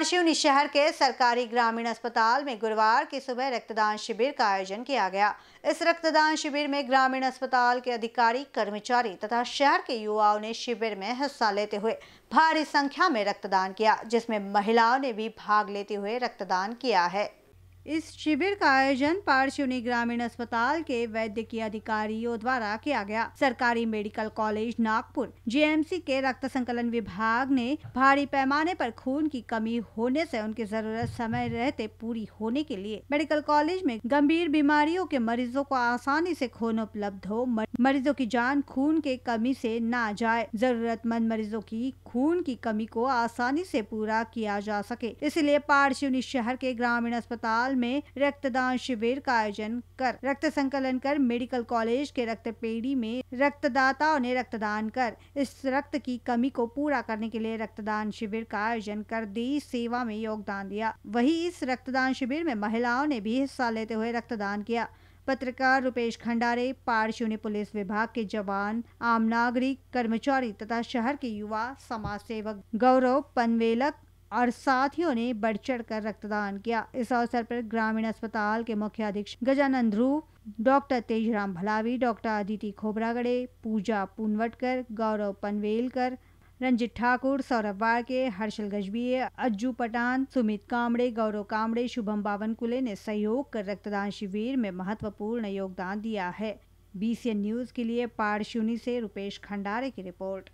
बार शहर के सरकारी ग्रामीण अस्पताल में गुरुवार की सुबह रक्तदान शिविर का आयोजन किया गया इस रक्तदान शिविर में ग्रामीण अस्पताल के अधिकारी कर्मचारी तथा शहर के युवाओं ने शिविर में हिस्सा लेते हुए भारी संख्या में रक्तदान किया जिसमें महिलाओं ने भी भाग लेते हुए रक्तदान किया है इस शिविर का आयोजन पारशिवनी ग्रामीण अस्पताल के वैद्यकीय अधिकारियों द्वारा किया गया सरकारी मेडिकल कॉलेज नागपुर जीएमसी के रक्त संकलन विभाग ने भारी पैमाने पर खून की कमी होने से उनकी जरूरत समय रहते पूरी होने के लिए मेडिकल कॉलेज में गंभीर बीमारियों के मरीजों को आसानी से खून उपलब्ध हो मरीजों की जान खून के कमी से न जाए जरूरतमंद मरीजों की खून की कमी को आसानी से पूरा किया जा सके इसलिए पारशिवनी शहर के ग्रामीण अस्पताल में रक्तदान शिविर का आयोजन कर रक्त संकलन कर मेडिकल कॉलेज के रक्त पेड़ी में रक्तदाताओं ने रक्तदान कर इस रक्त की कमी को पूरा करने के लिए रक्तदान शिविर का आयोजन कर देश सेवा में योगदान दिया वही इस रक्तदान शिविर में महिलाओं ने भी हिस्सा लेते हुए रक्तदान किया पत्रकार रुपेश खंडारे ने पुलिस विभाग के जवान आम नागरिक कर्मचारी तथा शहर के युवा समाज सेवक गौरव पनवेलक और साथियों ने बढ़ चढ़ कर रक्तदान किया इस अवसर पर ग्रामीण अस्पताल के मुख्य अधीक्षक गजानंद ध्रुव डॉक्टर तेजराम भलावी डॉक्टर अदिति खोबरागड़े पूजा पुनवटकर गौरव पनवेलकर रंजित ठाकुर सौरभ वाड़के हर्षल गजबीय अज्जू पटान सुमित कामड़े गौरव कामड़े शुभम बावनकुले ने सहयोग कर रक्तदान शिविर में महत्वपूर्ण योगदान दिया है बीसीएन न्यूज के लिए पारशुनी से रुपेश खंडारे की रिपोर्ट